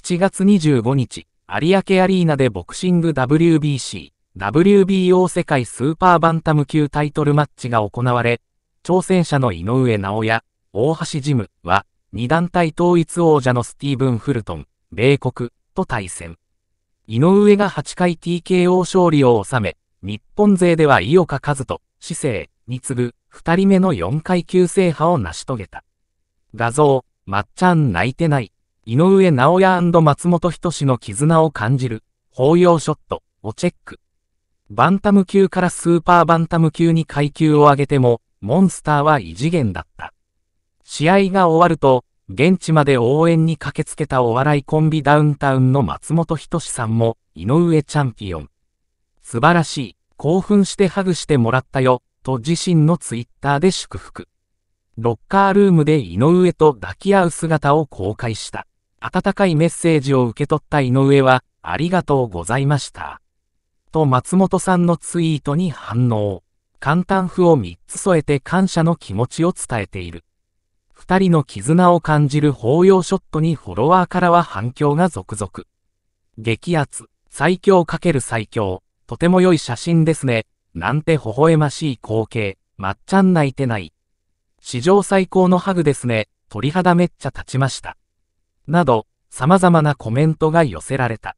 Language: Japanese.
7月25日、有明アリーナでボクシング WBC、WBO 世界スーパーバンタム級タイトルマッチが行われ、挑戦者の井上直也、大橋ジムは、2団体統一王者のスティーブン・フルトン、米国、と対戦。井上が8回 TKO 勝利を収め、日本勢では井岡和人、市政に次ぐ2人目の4階級制覇を成し遂げた。画像、まっちゃん泣いてない。井上直也松本人志の絆を感じる、包容ショットをチェック。バンタム級からスーパーバンタム級に階級を上げても、モンスターは異次元だった。試合が終わると、現地まで応援に駆けつけたお笑いコンビダウンタウンの松本人志さんも、井上チャンピオン。素晴らしい、興奮してハグしてもらったよ、と自身のツイッターで祝福。ロッカールームで井上と抱き合う姿を公開した。温かいメッセージを受け取った井上は、ありがとうございました。と松本さんのツイートに反応。簡単譜を3つ添えて感謝の気持ちを伝えている。2人の絆を感じる抱擁ショットにフォロワーからは反響が続々。激圧、最強×最強、とても良い写真ですね。なんて微笑ましい光景、まっちゃん泣いてない。史上最高のハグですね。鳥肌めっちゃ立ちました。など、様々なコメントが寄せられた。